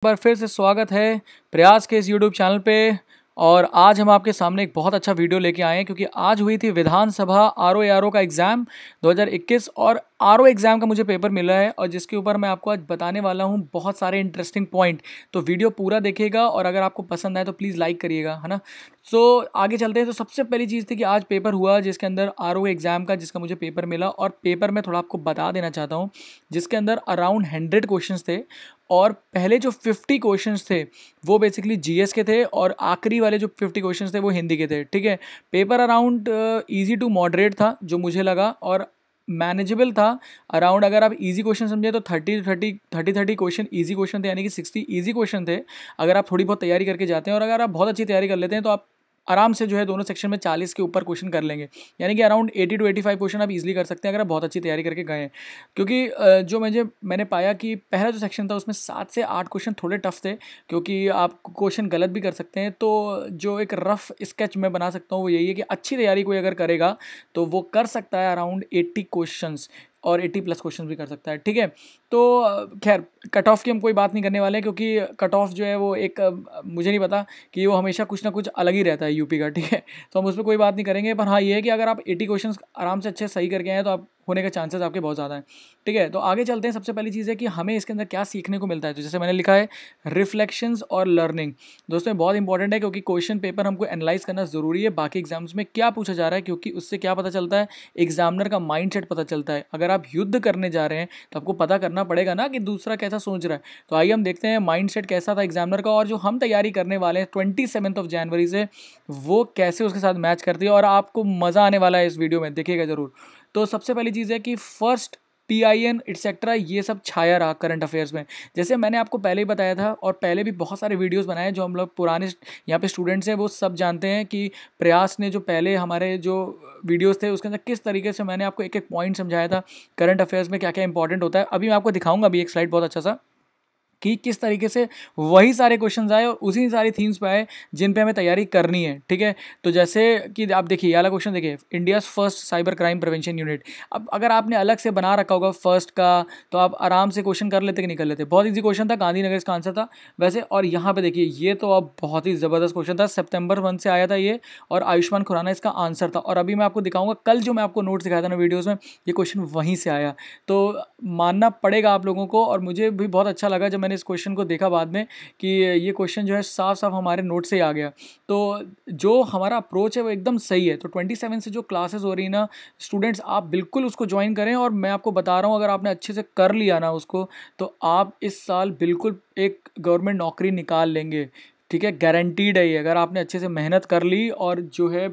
एक बार फिर से स्वागत है प्रयास के इस यूट्यूब चैनल पे और आज हम आपके सामने एक बहुत अच्छा वीडियो लेके आए हैं क्योंकि आज हुई थी विधानसभा आर ओ का एग्ज़ाम 2021 और आर एग्ज़ाम का मुझे पेपर मिला है और जिसके ऊपर मैं आपको आज बताने वाला हूँ बहुत सारे इंटरेस्टिंग पॉइंट तो वीडियो पूरा देखिएगा और अगर आपको पसंद आए तो प्लीज़ लाइक करिएगा है ना सो so, आगे चलते हैं तो सबसे पहली चीज़ थी कि आज पेपर हुआ जिसके अंदर आर एग्ज़ाम का जिसका मुझे पेपर मिला और पेपर मैं थोड़ा आपको बता देना चाहता हूँ जिसके अंदर अराउंड हंड्रेड क्वेश्चन थे और पहले जो फिफ्टी क्वेश्चन थे वो बेसिकली जी के थे और आखिरी वाले जो फिफ्टी क्वेश्चन थे वो हिंदी के थे ठीक है paper around easy to moderate था जो मुझे लगा और मैनेजेबल था अराउंड अगर आप इजी क्वेश्चन समझे तो thirty thirty thirty thirty question easy question थे यानी कि सिक्सटी इजी क्वेश्चन थे अगर आप थोड़ी बहुत तैयारी करके जाते हैं और अगर आप बहुत अच्छी तैयारी कर लेते हैं तो आप आराम से जो है दोनों सेक्शन में चालीस के ऊपर क्वेश्चन कर लेंगे यानी कि around eighty to eighty five question आप इजीली कर सकते हैं अगर आप बहुत अच्छी तैयारी करके गए हैं क्योंकि जो मुझे मैंने पाया कि पहला जो सेक्शन था उसमें सात से आठ क्वेश्चन थोड़े टफ थे क्योंकि आप क्वेश्चन गलत भी कर सकते हैं तो जो एक रफ स्केच मैं बना सकता हूँ वो यही है कि अच्छी तैयारी कोई अगर करेगा तो वो कर सकता है अराउंड एट्टी क्वेश्चन और एट्टी प्लस क्वेश्चन भी कर सकता है ठीक है तो खैर कट ऑफ की हम कोई बात नहीं करने वाले क्योंकि कट ऑफ जो है वो एक मुझे नहीं पता कि वो हमेशा कुछ ना कुछ अलग ही रहता है यूपी का ठीक है तो हम उस पर कोई बात नहीं करेंगे पर हाँ ये है कि अगर आप एटी क्वेश्चन आराम से अच्छे सही करके आए तो आप होने के चांसेस आपके बहुत ज़्यादा हैं ठीक है तो आगे चलते हैं सबसे पहली चीज़ है कि हमें इसके अंदर क्या सीखने को मिलता है तो जैसे मैंने लिखा है रिफ्लेक्शंस और लर्निंग दोस्तों बहुत इंपॉर्टेंट है क्योंकि क्वेश्चन पेपर हमको एनालाइज करना ज़रूरी है बाकी एग्जाम्स में क्या पूछा जा रहा है क्योंकि उससे क्या पता चलता है एग्जामिनर का माइंड पता चलता है अगर आप युद्ध करने जा रहे हैं तो आपको पता करना करना पड़ेगा ना कि दूसरा कैसा सोच रहा है तो आइए हम देखते हैं माइंडसेट कैसा था एग्जामिनर का और जो हम तैयारी करने वाले हैं ट्वेंटी ऑफ जनवरी से वो कैसे उसके साथ मैच करती है और आपको मज़ा आने वाला है इस वीडियो में देखिएगा ज़रूर तो सबसे पहली चीज़ है कि first P I N et cetera ये सब छाया रहा करंट अफेयर्स में जैसे मैंने आपको पहले ही बताया था और पहले भी बहुत सारे वीडियोस बनाए जो हम लोग पुराने यहाँ पे स्टूडेंट्स हैं वो सब जानते हैं कि प्रयास ने जो पहले हमारे जो वीडियोस थे उसके अंदर किस तरीके से मैंने आपको एक एक पॉइंट समझाया था करंट अफेयर्स में क्या क्या इंपॉर्टेंट होता है अभी मैं आपको दिखाऊंगा अभी एक स्लाइड बहुत अच्छा सा कि किस तरीके से वही सारे क्वेश्चन आए और उसी सारी थीम्स पर आए जिन पर हमें तैयारी करनी है ठीक है तो जैसे कि आप देखिए वाला क्वेश्चन देखिए India's first cyber crime prevention unit अब अगर आपने अलग से बना रखा होगा फर्स्ट का तो आप आराम से क्वेश्चन कर लेते कि नहीं कर लेते बहुत ईजी क्वेश्चन था गांधीनगर इसका आंसर था वैसे और यहाँ पर देखिए ये तो अब बहुत ही ज़बरदस्त क्वेश्चन था सितंबर वन से आया था ये और आयुष्मान खुराना इसका आंसर था और अभी मैं आपको दिखाऊंगा कल जो मैं आपको नोट्स दिखाया था ना वीडियोज़ में ये क्वेश्चन वहीं से आया तो मानना पड़ेगा आप लोगों को और मुझे भी बहुत अच्छा लगा जब मैंने इस क्वेश्चन को देखा बाद में कि ये क्वेश्चन जो है साफ साफ हमारे नोट से आ गया तो जो हमारा अप्रोच है वो एकदम सही है तो ट्वेंटी सेवन से जो क्लासेस हो रही ना स्टूडेंट्स आप बिल्कुल उसको ज्वाइन करें और मैं आपको बता रहा हूँ अगर आपने अच्छे से कर लिया ना उसको तो आप इस साल बिल्कुल एक गवर्नमेंट नौकरी निकाल लेंगे ठीक है गारंटीड है ये अगर आपने अच्छे से मेहनत कर ली और जो है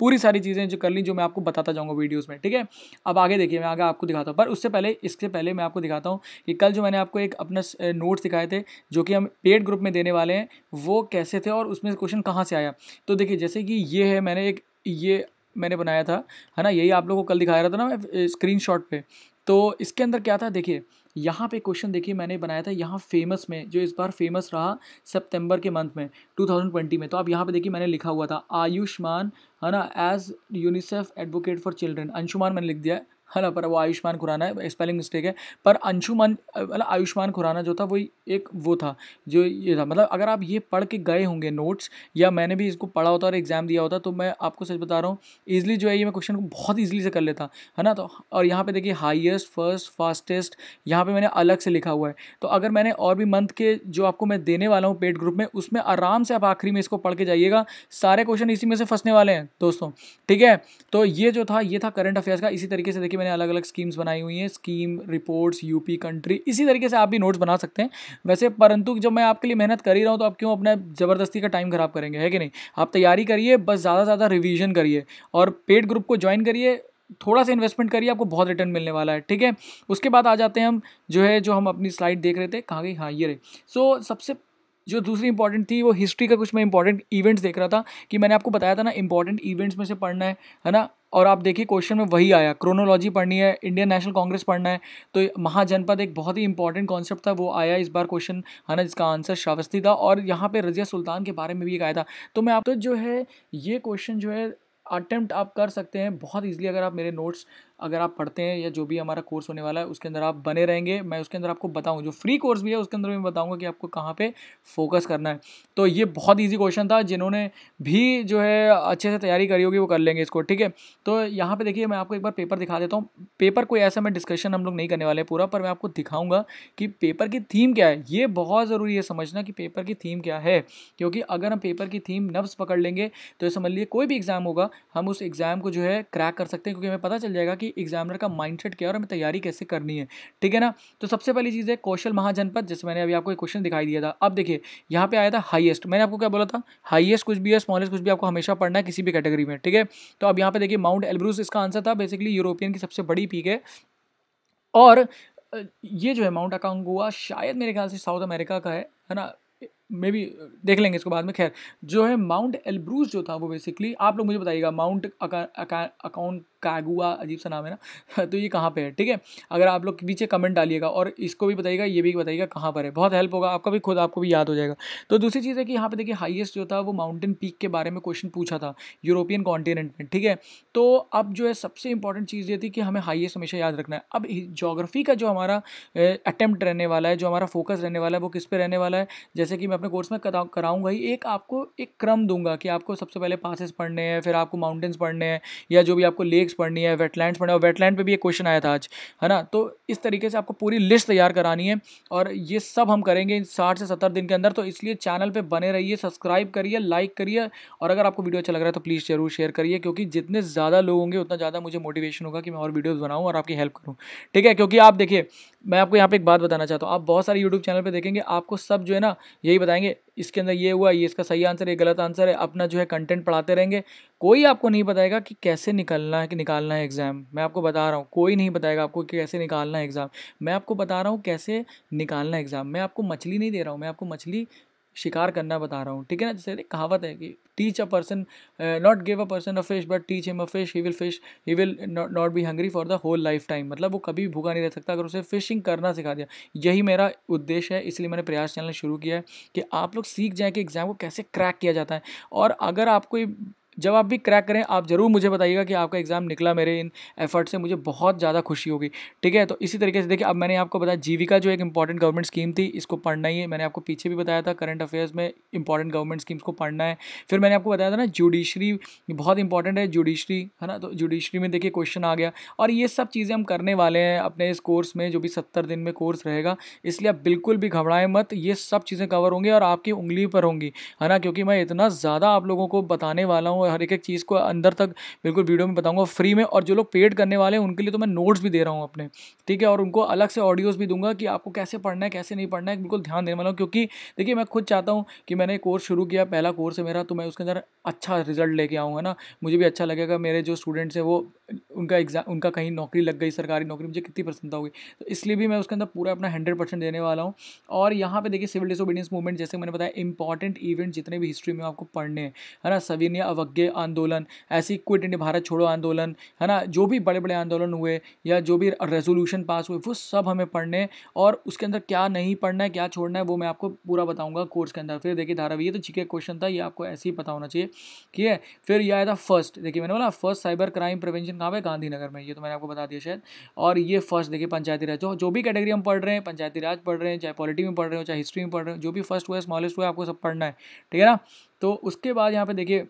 पूरी सारी चीज़ें जो कर ली जो मैं आपको बताता जाऊँगा वीडियोज़ में ठीक है अब आगे देखिए मैं आगे आपको दिखाता हूँ पर उससे पहले इससे पहले मैं आपको दिखाता हूँ कि कल जो मैंने आपको एक अपना नोट्स दिखाए थे जो कि हम पेड ग्रुप में देने वाले हैं वो कैसे थे और उसमें क्वेश्चन कहाँ से आया तो देखिए जैसे कि ये है मैंने एक ये मैंने बनाया था है ना यही आप लोगों को कल दिखाया रहा था ना मैं स्क्रीन पे तो इसके अंदर क्या था देखिए यहाँ पे क्वेश्चन देखिए मैंने बनाया था यहाँ फेमस में जो इस बार फेमस रहा सितंबर के मंथ में 2020 में तो आप यहाँ पे देखिए मैंने लिखा हुआ था आयुष्मान है ना as UNICEF advocate for children Anshuman मैंने लिख दिया है है ना पर वो आयुष्मान खुराना है स्पेलिंग मिस्टेक है पर अंशुमान मतलब आयुष्मान खुराना जो था वो एक वो था जो ये था मतलब अगर आप ये पढ़ के गए होंगे नोट्स या मैंने भी इसको पढ़ा होता और एग्ज़ाम दिया होता तो मैं आपको सच बता रहा हूँ ईजिली जो है ये मैं क्वेश्चन को बहुत ईजिली से कर लेता है ना तो और यहाँ पर देखिए हाइएस्ट फर्स्ट फास्टेस्ट यहाँ पर मैंने अलग से लिखा हुआ है तो अगर मैंने और भी मंथ के जो आपको मैं देने वाला हूँ पेड ग्रुप में उसमें आराम से आप आखिरी में इसको पढ़ के जाइएगा सारे क्वेश्चन इसी में से फंसने वाले हैं दोस्तों ठीक है तो ये जो था ये था करंट अफेयर्स का इसी तरीके से देखिए मैंने अलग अलग स्कीम्स बनाई हुई हैं स्कीम रिपोर्ट्स यूपी कंट्री इसी तरीके से आप भी नोट्स बना सकते हैं वैसे परंतु जब मैं आपके लिए मेहनत कर ही रहा हूँ तो आप क्यों अपना ज़बरदस्ती का टाइम ख़राब करेंगे है कि नहीं आप तैयारी करिए बस ज़्यादा से ज़्यादा रिविजन करिए और पेड ग्रुप को ज्वाइन करिए थोड़ा सा इन्वेस्टमेंट करिए आपको बहुत रिटर्न मिलने वाला है ठीक है उसके बाद आ जाते हैं हम जो है जो हम अपनी स्लाइड देख रहे थे कहाँ गई हाँ ये रहे सो सबसे जो दूसरी इंपॉर्टेंट थी वो हिस्ट्री का कुछ मैं इंपॉर्टेंट इवेंट्स देख रहा था कि मैंने आपको बताया था ना इंपॉर्टेंट इवेंट्स में से पढ़ना है है ना और आप देखिए क्वेश्चन में वही आया क्रोनोलॉजी पढ़नी है इंडियन नेशनल कांग्रेस पढ़ना है तो महाजनपद एक बहुत ही इंपॉर्टेंट कॉन्सेप्ट था वो आया इस बार क्वेश्चन है ना जिसका आंसर श्रावस्ती था और यहाँ पे रजिया सुल्तान के बारे में भी एक आया था तो मैं आप तो जो है ये क्वेश्चन जो है अटैम्प्ट आप कर सकते हैं बहुत ईजिली अगर आप मेरे नोट्स अगर आप पढ़ते हैं या जो भी हमारा कोर्स होने वाला है उसके अंदर आप बने रहेंगे मैं उसके अंदर आपको बताऊँ जो फ्री कोर्स भी है उसके अंदर मैं बताऊँगा कि आपको कहाँ पर फोकस करना है तो ये बहुत ईजी क्वेश्चन था जिन्होंने भी जो है अच्छे से तैयारी करी होगी वो कर लेंगे इसको ठीक है तो यहाँ पर देखिए मैं आपको एक बार पेपर दिखा देता हूँ पेपर कोई ऐसा मैं डिस्कशन हम लोग नहीं करने वाले पूरा पर मैं आपको दिखाऊँगा कि पेपर की थीम क्या है ये बहुत ज़रूरी है समझना कि पेपर की थीम क्या है क्योंकि अगर हम पेपर की थीम नब्स पकड़ लेंगे तो समझ लिए कोई भी एग्ज़ाम होगा हम उस एग्ज़ाम को जो है क्रैक कर सकते हैं क्योंकि हमें पता चल जाएगा कि एग्जामिनर का माइंडसेट क्या है और हमें तैयारी कैसे करनी है ठीक है ना तो सबसे पहली चीज़ है कौशल महाजनपद जैसे मैंने अभी आपको एक क्वेश्चन दिखाई दिया था अब देखिए यहाँ पे आया था हाईएस्ट मैंने आपको क्या बोला था हाईएस्ट कुछ भी है स्मॉलेस्ट कुछ भी आपको हमेशा पढ़ना है किसी भी कैटेगरी में ठीक है तो अब यहाँ पे देखिए माउंट एलब्रूस इसका आंसर था बेसिकली यूरोपियन की सबसे बड़ी पीक है और ये जो है माउंट अकाउंट शायद मेरे ख्याल से साउथ अमेरिका का है है ना मे बी देख लेंगे इसको बाद में खैर जो है माउंट एलब्रूज जो था वो बेसिकली आप लोग मुझे बताइएगा माउंट अकाउंट कागुआ अजीब सा नाम है ना तो ये कहाँ पे है ठीक है अगर आप लोग पीछे कमेंट डालिएगा और इसको भी बताइएगा ये भी बताइएगा कहाँ पर है बहुत हेल्प होगा आपका भी खुद आपको भी याद हो जाएगा तो दूसरी चीज़ है कि यहाँ पे देखिए हाइएस्ट जो था वो माउंटेन पीक के बारे में क्वेश्चन पूछा था यूरोपियन कॉन्टिनेंट में ठीक है तो अब जो है सबसे इंपॉर्टेंट चीज़ ये थी कि हमें हाइएस्ट हमेशा याद रखना है अब जोग्राफी का जो हमारा अटैम्प्ट रहने वाला है जो हमारा फोकस रहने वाला है वो किस पर रहने वाला है जैसे कि मैं अपने कोर्स में कराऊंगा ही एक आपको एक क्रम दूंगा कि आपको सबसे पहले पासिस पढ़ने हैं फिर आपको माउंटेन्स पढ़ने हैं या जो भी आपको लेक्स पढ़नी है वेटलैंड पढ़ने और वेटलैंड पर भी एक क्वेश्चन आया था आज है ना तो इस तरीके से आपको पूरी लिस्ट तैयार करानी है और ये सब हम करेंगे साठ से सत्तर दिन के अंदर तो इसलिए चैनल पर बने रहिए सब्सक्राइब करिए लाइक करिए और अगर आपको वीडियो अच्छा लग रहा है तो प्लीज़ जरूर शेयर करिए क्योंकि जितने ज़्यादा लोग होंगे उतना ज़्यादा मुझे मोटिवेशन होगा कि मैं और वीडियोज़ बनाऊँ और आपकी हेल्प करूँ ठीक है क्योंकि आप देखिए मैं आपको यहाँ पर एक बात बताना चाहता हूँ आप बहुत सारे यूट्यूब चैनल पर देखेंगे आपको सब जो है ना यही बता बताएंगे इसके अंदर ये हुआ ये इसका सही आंसर ये गलत आंसर है अपना जो है कंटेंट पढ़ाते रहेंगे कोई आपको नहीं बताएगा कि कैसे निकलना है कि निकालना है एग्ज़ाम मैं आपको बता रहा हूँ कोई नहीं बताएगा आपको कि कैसे निकालना है एग्ज़ाम मैं आपको बता रहा हूँ कैसे निकालना है एग्ज़ाम मैं आपको मछली नहीं दे रहा हूँ मैं आपको मछली शिकार करना बता रहा हूँ ठीक है ना जैसे कहावत है कि teach a person not give a person a fish but teach him a fish he will fish he will not be hungry for the whole life time मतलब वो कभी भी भूखा नहीं रह सकता अगर उसे फिशिंग करना सिखा दिया यही मेरा उद्देश्य है इसलिए मैंने प्रयास चैनल शुरू किया है कि आप लोग सीख जाएँ कि एग्ज़ाम को कैसे क्रैक किया जाता है और अगर आपको जब आप भी क्रैक करें आप ज़रूर मुझे बताइएगा कि आपका एग्ज़ाम निकला मेरे इन एफर्ट से मुझे बहुत ज़्यादा खुशी होगी ठीक है तो इसी तरीके से देखिए अब मैंने आपको बताया जीविका जो एक इंपॉर्टेंट गवर्नमेंट स्कीम थी इसको पढ़ना ही है मैंने आपको पीछे भी बताया था करंट अफेयर्स में इंपॉर्टेंट गवर्नमेंट स्कीम्स को पढ़ना है फिर मैंने आपको बताया था ना जुडिशरी बहुत इंपॉर्टेंट है जुडिशरी है ना तो जुडिशरी में देखिए क्वेश्चन आ गया और ये सब चीज़ें हम करने वाले हैं अपने इस कोर्स में जो भी सत्तर दिन में कोर्स रहेगा इसलिए आप बिल्कुल भी घबराएं मत ये सब चीज़ें कवर होंगी और आपकी उंगली पर होंगी है ना क्योंकि मैं इतना ज़्यादा आप लोगों को बताने वाला हूँ हर एक एक चीज़ को अंदर तक बिल्कुल वीडियो में बताऊँगा फ्री में और जो लोग पेड करने वाले हैं उनके लिए तो मैं नोट्स भी दे रहा हूँ अपने ठीक है और उनको अलग से ऑडियोज़ भी दूंगा कि आपको कैसे पढ़ना है कैसे नहीं पढ़ना है बिल्कुल ध्यान देने वाला हूँ क्योंकि देखिए मैं खुद चाहता हूँ कि मैंने कोर्स शुरू किया पहला कोर्स है मेरा तो मैं उसके अंदर अच्छा रिजल्ट लेके आऊँगा ना मुझे भी अच्छा लगेगा मेरे जो स्टूडेंट्स हैं वो उनका एग्जाम उनका कहीं नौकरी लग गई सरकारी नौकरी मुझे कितनी प्रसन्नता होगी तो इसलिए भी मैं उसके अंदर पूरा अपना हंड्रेड परसेंट देने वाला हूँ और यहाँ पे देखिए सिविल डिसोबीडियंस मूवमेंट जैसे मैंने बताया इंपॉर्टेंट इवेंट जितने भी हिस्ट्री में आपको पढ़ने हैं है ना सविनय अवज्ञ के आंदोलन ऐसी क्विट इंडिया भारत छोड़ो आंदोलन है ना जो भी बड़े बड़े आंदोलन हुए या जो भी रेजोल्यूशन पास हुए वो सब हमें पढ़ने और उसके अंदर क्या नहीं पढ़ना है क्या छोड़ना है वो मैं आपको पूरा बताऊँगा कोर्स के अंदर फिर देखिए धारावी ये तो ठीक है क्वेश्चन था ये आपको ऐसे ही पता होना चाहिए ठीक है फिर यह आया था फर्स्ट देखिए मैंने बोला फर्स्ट साइबर क्राइम प्रिवेंशन कहाँ पर गांधीनगर में ये तो मैंने आपको बता दिया शायद और ये फर्स्ट देखिए पंचायती राज जो जो भी कैटेगरी हम पढ़ रहे हैं पंचायती राज पढ़ रहे हैं चाहे पॉलिटी में पढ़ रहे हो चाहे हिस्ट्री में पढ़ रहे हो जो भी फर्स्ट हुआ है स्मॉलेस्ट हुआ है आपको सब पढ़ना है ठीक है ना तो उसके बाद यहाँ पे देखिए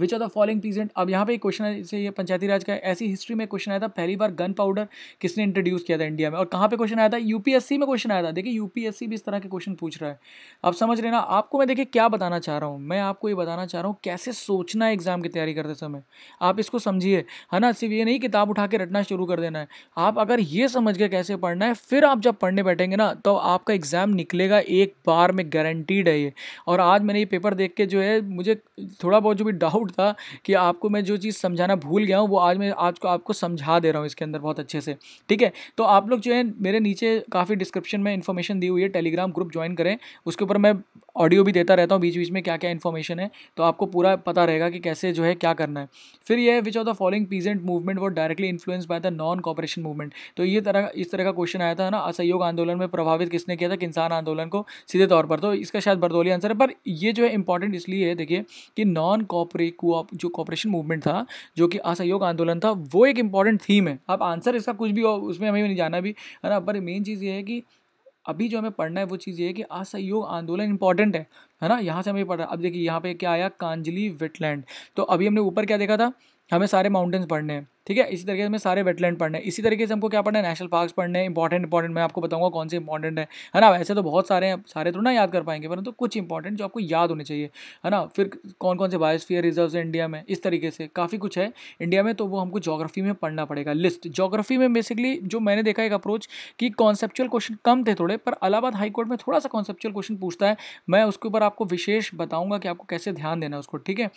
which are the following present अब यहाँ पे एक क्वेश्चन से ये पंचायती राज का ऐसी हिस्ट्री में क्वेश्चन आया था पहली बार गन पाउडर किसने इंट्रोड्यूस किया था इंडिया में और कहाँ पे क्वेश्चन आया था यूपीएससी में क्वेश्चन आया था देखिए यूपीएससी भी इस तरह के क्वेश्चन पूछ रहा है आप समझ लेना आपको मैं देखिए क्या बताना चाह रहा हूँ मैं आपको ये बताना चाह रहा हूँ कैसे सोचना है एग्जाम की तैयारी करते समय आप इसको समझिए है ना सिर्फ ये नहीं किताब उठा के रटना शुरू कर देना है आप अगर ये समझ के कैसे पढ़ना है फिर आप जब पढ़ने बैठेंगे ना तो आपका एग्ज़ाम निकलेगा एक बार में गारंटीड है ये और आज मैंने ये पेपर देख के जो है मुझे थोड़ा बहुत जो भी डाउट डाउट था कि आपको मैं जो चीज़ समझाना भूल गया हूँ वो आज मैं आज को आपको समझा दे रहा हूँ इसके अंदर बहुत अच्छे से ठीक है तो आप लोग जो है मेरे नीचे काफ़ी डिस्क्रिप्शन में इन्फॉर्मेशन दी हुई है टेलीग्राम ग्रुप ज्वाइन करें उसके ऊपर मैं ऑडियो भी देता रहता हूँ बीच बीच में क्या क्या इन्फॉर्मेशन है तो आपको पूरा पता रहेगा कि कैसे जो है क्या करना है फिर यह which of the following peasant movement वो directly influence by the non cooperation movement तो ये तरह इस तरह का क्वेश्चन आया था ना असहयोग आंदोलन में प्रभावित किसने किया था किसान आंदोलन को सीधे तौर पर तो इसका शायद बरदौली आंसर है पर ये जो है इंपॉर्टेंट इसलिए है देखिए कि नॉन कॉपरे जो कॉपरेशन मूवमेंट था जो कि असहयोग आंदोलन था वो एक इंपॉर्टेंट थीम है अब आंसर इसका कुछ भी हो उसमें हमें नहीं जाना भी है ना पर मेन चीज़ ये है कि अभी जो हमें पढ़ना है वो चीज़ ये है कि असहयोग आंदोलन इंपॉर्टेंट है है ना यहाँ से हमें पढ़ रहा अब देखिए यहाँ पे क्या आया कांजली वेटलैंड तो अभी हमने ऊपर क्या देखा था हमें सारे माउंटेन्स पढ़ने हैं ठीक है इसी तरीके से हमें सारे वेटलैंड पढ़ने हैं इसी तरीके से हमको क्या पढ़ना है नेशनल पार्क्स पढ़ने हैं इंपॉर्टेंट इंपॉर्टेंट मैं आपको बताऊंगा कौन से इंपॉर्टेंट है है ना वैसे तो बहुत सारे हैं सारे तो ना याद कर पाएंगे परंतु तो कुछ इंपॉर्टेंट जो आपको याद होने चाहिए है ना फिर कौन कौन से बायोस्फीयर रिजर्व है इंडिया में इस तरीके से काफ़ी कुछ है इंडिया में तो वो हमको जोग्राफी में पढ़ना पड़ेगा लिस्ट जोग्राफी में बेसिकली जो मैंने देखा एक अप्रोच कि कॉन्सेप्चुअल क्वेश्चन कम थे थोड़े पर अलाहाबाद हाईकोर्ट में थोड़ा सा कॉन्सेप्चुअल क्वेश्चन पूछता है मैं उसके ऊपर आपको विशेष बताऊँगा कि आपको कैसे ध्यान देना है उसको ठीक है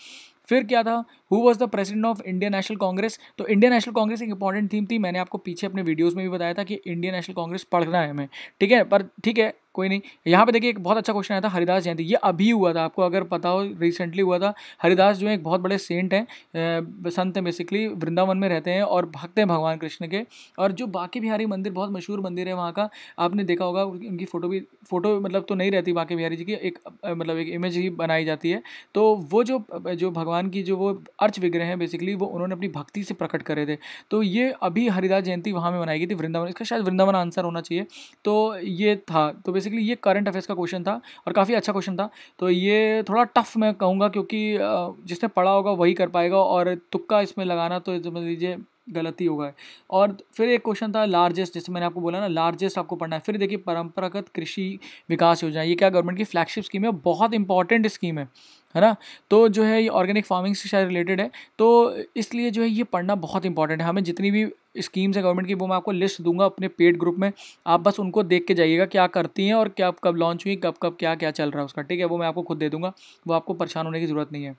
फिर क्या था who was the president of Indian National Congress तो इंडियन नेशनल कांग्रेस एक इंपॉर्टेंट थीम थी मैंने आपको पीछे अपने वीडियोज़ में भी बताया था कि इंडियन नेशनल कांग्रेस पढ़ना है हमें ठीक है पर ठीक है कोई नहीं यहाँ पे देखिए एक बहुत अच्छा क्वेश्चन आया था हरिदास जयंती ये अभी हुआ था आपको अगर पता हो रिसेंटली हुआ था हरिदास जो है एक बहुत बड़े सेंट हैं संत हैं बेसिकली वृंदावन में रहते हैं और भक्त हैं भगवान कृष्ण के और जो बाकी बिहारी मंदिर बहुत मशहूर मंदिर है वहाँ का आपने देखा होगा उनकी फ़ोटो भी फ़ोटो मतलब तो नहीं रहती बाकी बिहारी जी की एक मतलब एक इमेज ही बनाई जाती है तो वो जो जो भगवान की जो वो अर्च विग्रह हैं बेसिकली वो उन्होंने अपनी भक्ति से प्रकट करे थे तो ये अभी हरिदास जयंती वहाँ में मनाई गई थी वृंदावन इसका शायद वृंदावन आंसर होना चाहिए तो ये था तो बेसिकली ये करंट अफेयर्स का क्वेश्चन था और काफ़ी अच्छा क्वेश्चन था तो ये थोड़ा टफ मैं कहूँगा क्योंकि जिसने पढ़ा होगा वही कर पाएगा और तुक्का इसमें लगाना तो समझ लीजिए गलती होगा और फिर एक क्वेश्चन था लार्जेस्ट जैसे मैंने आपको बोला ना लार्जेस्ट आपको पढ़ना है फिर देखिए परंपरागत कृषि विकास योजना ये क्या गवर्नमेंट की फ्लैगशिप स्कीम है बहुत इंपॉर्टेंट स्कीम है है ना तो जो है ये ऑर्गेनिक फार्मिंग से शायद रिलेटेड है तो इसलिए जो है ये पढ़ना बहुत इंपॉर्टेंट है हमें जितनी भी स्कीम्स हैं गवर्नमेंट की वो मैं आपको लिस्ट दूंगा अपने पेड ग्रुप में आप बस उनको देख के जाइएगा क्या करती हैं और क्या कब लॉन्च हुई कब कब क्या क्या चल रहा है उसका ठीक है वो मैं आपको खुद दे दूंगा वो आपको परेशान होने की ज़रूरत नहीं है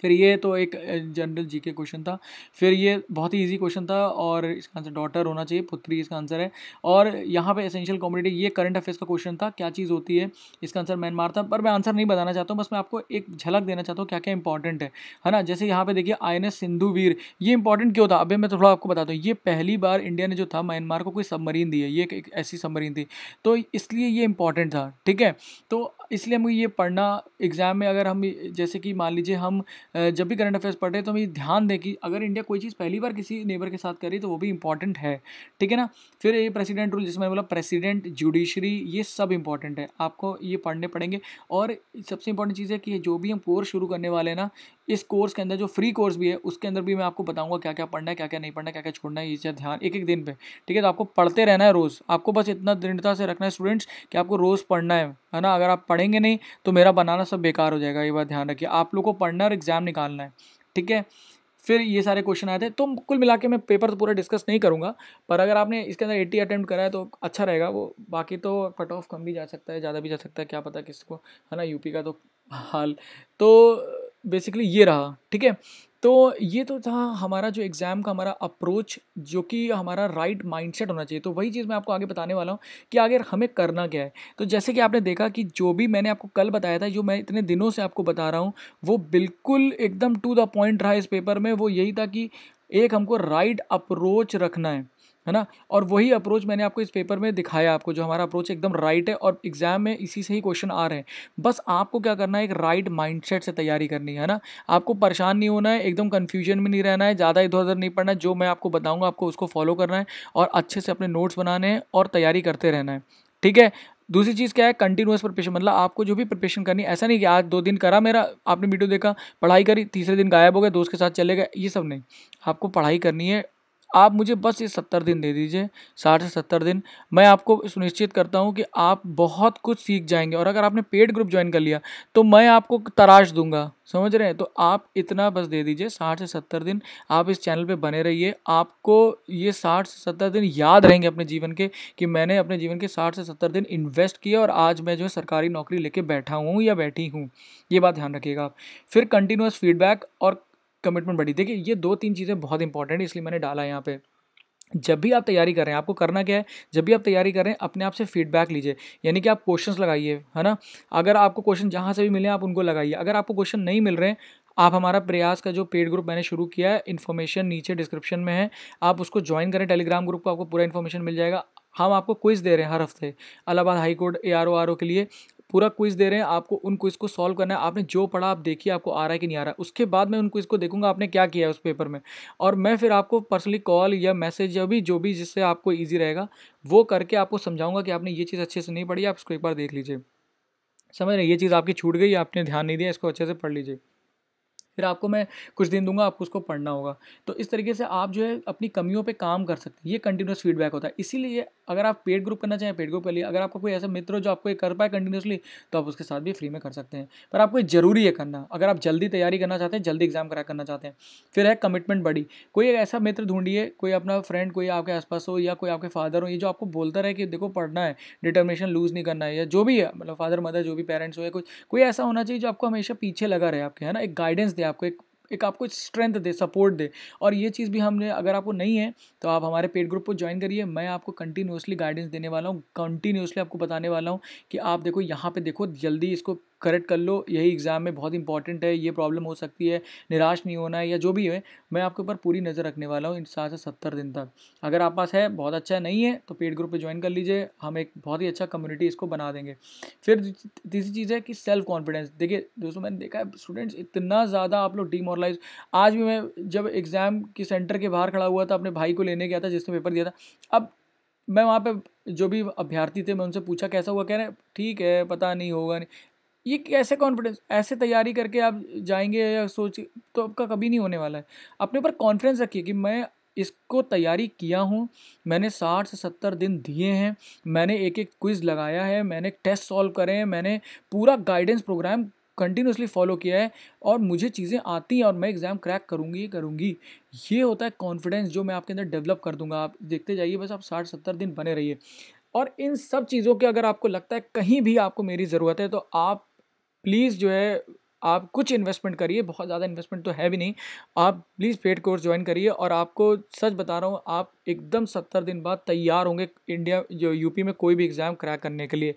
फिर ये तो एक जनरल जी के क्वेश्चन था फिर ये बहुत ही ईजी क्वेश्चन था और इसका आंसर डॉटर होना चाहिए पुत्री इसका आंसर है और यहाँ पे एसेंशियल कॉमोडिटी ये करंट अफेयर्स का क्वेश्चन था क्या चीज़ होती है इसका आंसर म्यांमार था पर मैं आंसर नहीं बताना चाहता हूँ बस मैं आपको एक झलक देना चाहता हूँ क्या क्या इंपॉर्टेंट है है ना जैसे यहाँ पर देखिए आई एन सिंधुवीर ये इंपॉर्टेंट क्यों था अभी मैं थोड़ा आपको बताता हूँ ये पहली बार इंडिया ने जो था म्यांमार को कोई सबमरीन दी है ये एक ऐसी सबमरीन थी तो इसलिए ये इंपॉर्टेंट था ठीक है तो इसलिए हमें ये पढ़ना एग्ज़ाम में अगर हम जैसे कि मान लीजिए हम जब भी करंट अफेयर्स पढ़ रहे हैं तो हमें ध्यान दें कि अगर इंडिया कोई चीज़ पहली बार किसी नेबर के साथ करी तो वो भी इंपॉर्टेंट है ठीक है ना फिर ये प्रेसिडेंट रूल जिसमें बोला प्रेसिडेंट जुडिशरी ये सब इंपॉर्टेंट है आपको ये पढ़ने पड़ेंगे और सबसे इंपॉर्टेंट चीज़ है कि जो भी हम कोर्स शुरू करने वाले हैं ना इस कोर्स के अंदर जो फ्री कोर्स भी है उसके अंदर भी मैं आपको बताऊंगा क्या क्या पढ़ना है क्या क्या नहीं पढ़ना है क्या क्या छोड़ना है ये चीज़ ध्यान एक एक दिन पे ठीक है तो आपको पढ़ते रहना है रोज़ आपको बस इतना दृढ़ता से रखना है स्टूडेंट्स कि आपको रोज़ पढ़ना है है ना अगर आप पढ़ेंगे नहीं तो मेरा बनाना सब बेकार हो जाएगा ये बात ध्यान रखिए आप लोग को पढ़ना और एग्जाम निकालना है ठीक है फिर ये सारे क्वेश्चन आए थे तो कुल मिला के मैं पेपर तो पूरा डिस्कस नहीं करूँगा पर अगर आपने इसके अंदर एट्टी अटैम्प्ट करा है तो अच्छा रहेगा वो बाकी तो कट ऑफ कम भी जा सकता है ज़्यादा भी जा सकता है क्या पता किसको है ना यूपी का तो हाल तो बेसिकली ये रहा ठीक है तो ये तो था हमारा जो एग्ज़ाम का हमारा अप्रोच जो कि हमारा राइट माइंडसेट होना चाहिए तो वही चीज़ मैं आपको आगे बताने वाला हूँ कि आगे हमें करना क्या है तो जैसे कि आपने देखा कि जो भी मैंने आपको कल बताया था जो मैं इतने दिनों से आपको बता रहा हूँ वो बिल्कुल एकदम टू द पॉइंट रहा इस पेपर में वो यही था कि एक हमको राइट अप्रोच रखना है है ना और वही अप्रोच मैंने आपको इस पेपर में दिखाया आपको जो हमारा अप्रोच एकदम राइट है और एग्जाम में इसी से ही क्वेश्चन आ रहे हैं बस आपको क्या करना है एक राइट माइंडसेट से तैयारी करनी है ना आपको परेशान नहीं होना है एकदम कन्फ्यूजन में नहीं रहना है ज़्यादा इधर उधर नहीं पढ़ना है जो मैं आपको बताऊँगा आपको उसको फॉलो करना है और अच्छे से अपने नोट्स बनाने हैं और तैयारी करते रहना है ठीक है दूसरी चीज़ क्या है कंटिन्यूस प्रिपरेशन मतलब आपको जो भी प्रिपरेशन करनी है ऐसा नहीं कि आज दो दिन करा मेरा आपने वीडियो देखा पढ़ाई करी तीसरे दिन गायब हो गया दोस्त के साथ चले गए ये सब नहीं आपको पढ़ाई करनी है आप मुझे बस ये सत्तर दिन दे दीजिए साठ से सत्तर दिन मैं आपको सुनिश्चित करता हूँ कि आप बहुत कुछ सीख जाएंगे और अगर आपने पेड ग्रुप ज्वाइन कर लिया तो मैं आपको तराश दूंगा समझ रहे हैं तो आप इतना बस दे दीजिए साठ से सत्तर दिन आप इस चैनल पे बने रहिए आपको ये साठ से सत्तर दिन याद रहेंगे अपने जीवन के कि मैंने अपने जीवन के साठ से सत्तर दिन इन्वेस्ट किया और आज मैं जो है सरकारी नौकरी लेके बैठा हूँ या बैठी हूँ ये बात ध्यान रखिएगा आप फिर कंटिन्यूस फीडबैक और कमिटमेंट बढ़ी देखिए ये दो तीन चीज़ें बहुत इंपॉर्टेंट है इसलिए मैंने डाला यहाँ पे जब भी आप तैयारी कर रहे हैं आपको करना क्या है जब भी आप तैयारी कर रहे हैं अपने आप से फीडबैक लीजिए यानी कि आप क्वेश्चंस लगाइए है ना अगर आपको क्वेश्चन जहाँ से भी मिले आप उनको लगाइए अगर आपको क्वेश्चन नहीं मिल रहे हैं आप हमारा प्रयास का जो पेड ग्रुप मैंने शुरू किया है इन्फॉर्मेशन नीचे डिस्क्रिप्शन में है आप उसको ज्वाइन करें टेलीग्राम ग्रुप को आपको पूरा इन्फॉर्मेशन मिल जाएगा हम आपको क्विज दे रहे हैं हर हफ्ते Allahabad high court A R O R O के लिए पूरा क्विज़ दे रहे हैं आपको उन क्विज़ को सॉल्व करना है आपने जो पढ़ा आप देखिए आपको आ रहा है कि नहीं आ रहा है उसके बाद मैं उन क्विज़ को देखूंगा आपने क्या किया है उस पेपर में और मैं फिर आपको पर्सनली कॉल या मैसेज या भी जो भी जिससे आपको ईजी रहेगा वो करके आपको समझाऊंगा कि आपने ये चीज़ अच्छे से नहीं पढ़ी आप इसको एक बार देख लीजिए समझ रहे ये चीज़ आपकी छूट गई आपने ध्यान नहीं दिया इसको अच्छे से पढ़ लीजिए फिर आपको मैं कुछ दिन दूंगा आपको उसको पढ़ना होगा तो इस तरीके से आप जो है अपनी कमियों पर काम कर सकते हैं ये कंटिन्यूस फीडबैक होता है इसीलिए अगर आप पेड ग्रुप करना चाहें पेड ग्रुप कर लिए अगर आपका कोई ऐसा मित्र हो जो आपको ये कर पाए कंटिन्यूसली तो आप उसके साथ भी फ्री में कर सकते हैं पर आपको ज़रूरी है करना अगर आप जल्दी तैयारी करना चाहते हैं जल्दी एग्जाम करा करना चाहते हैं फिर है कमिटमेंट बड़ी कोई ऐसा मित्र ढूंढिए कोई अपना फ्रेंड कोई आपके आसपास हो या कोई आपके फादर हो ये जो आपको बोलता रहे कि देखो पढ़ना है डिटर्मिनेशन लूज़ नहीं करना है या जो भी है मतलब फादर मदर जो भी पेरेंट्स हो या कोई कोई ऐसा होना चाहिए जो आपको हमेशा पीछे लगा रहे आपके है ना एक गाइडेंस दे आपको एक एक आपको स्ट्रेंथ दे सपोर्ट दे और ये चीज़ भी हमने अगर आपको नहीं है तो आप हमारे पेड ग्रुप को ज्वाइन करिए मैं आपको कंटिन्यूसली गाइडेंस देने वाला हूँ कंटिन्यूसली आपको बताने वाला हूँ कि आप देखो यहाँ पे देखो जल्दी इसको करेक्ट कर लो यही एग्ज़ाम में बहुत इंपॉर्टेंट है ये प्रॉब्लम हो सकती है निराश नहीं होना है या जो भी है मैं आपके ऊपर पूरी नज़र रखने वाला हूँ इन सात से सत्तर दिन तक अगर आप पास है बहुत अच्छा नहीं है तो पेड ग्रुप पर ज्वाइन कर लीजिए हम एक बहुत ही अच्छा कम्युनिटी इसको बना देंगे फिर तीसरी चीज़ है कि सेल्फ कॉन्फिडेंस देखिए दोस्तों मैंने देखा है स्टूडेंट्स इतना ज़्यादा आप लोग डीमोरलाइज आज भी मैं जब एग्ज़ाम के सेंटर के बाहर खड़ा हुआ था अपने भाई को लेने गया था जिसने पेपर दिया था अब मैं वहाँ पे जो भी अभ्यर्थी थे मैं उनसे पूछा कैसा हुआ कह रहे हैं ठीक है पता नहीं होगा नहीं ये कैसे कॉन्फिडेंस ऐसे तैयारी करके आप जाएंगे या सोच तो आपका कभी नहीं होने वाला है अपने ऊपर कॉन्फिडेंस रखिए कि मैं इसको तैयारी किया हूँ मैंने साठ से सत्तर दिन दिए हैं मैंने एक एक क्विज़ लगाया है मैंने टेस्ट सॉल्व करे हैं मैंने पूरा गाइडेंस प्रोग्राम कंटिन्यूसली फॉलो किया है और मुझे चीज़ें आती हैं और मैं एग्ज़ाम क्रैक करूँगी करूँगी ये होता है कॉन्फिडेंस जो मैं आपके अंदर डेवलप कर दूंगा आप देखते जाइए बस आप साठ सत्तर दिन बने रहिए और इन सब चीज़ों के अगर आपको लगता है कहीं भी आपको मेरी ज़रूरत है तो आप प्लीज़ जो है आप कुछ इन्वेस्टमेंट करिए बहुत ज़्यादा इन्वेस्टमेंट तो है भी नहीं आप प्लीज़ पेड कोर्स ज्वाइन करिए और आपको सच बता रहा हूँ आप एकदम सत्तर दिन बाद तैयार होंगे इंडिया जो यूपी में कोई भी एग्ज़ाम क्रैक करने के लिए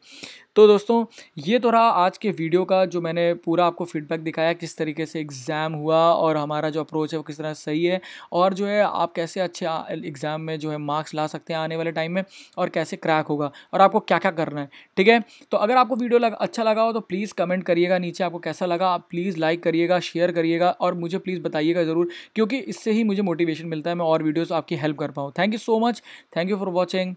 तो दोस्तों ये तो रहा आज के वीडियो का जो मैंने पूरा आपको फीडबैक दिखाया किस तरीके से एग्ज़ाम हुआ और हमारा जो अप्रोच है वो किस तरह सही है और जो है आप कैसे अच्छे एग्ज़ाम में जो है मार्क्स ला सकते हैं आने वाले टाइम में और कैसे क्रैक होगा और आपको क्या क्या करना है ठीक है तो अगर आपको वीडियो लग, अच्छा लगा हो तो प्लीज़ कमेंट करिएगा नीचे आपको कैसा लगा आप प्लीज़ लाइक करिएगा शेयर करिएगा और मुझे प्लीज़ बताइएगा ज़रूर क्योंकि इससे ही मुझे मोटिवेशन मिलता है मैं और वीडियोज़ आपकी हेल्प कर पाऊँ thank you so much thank you for watching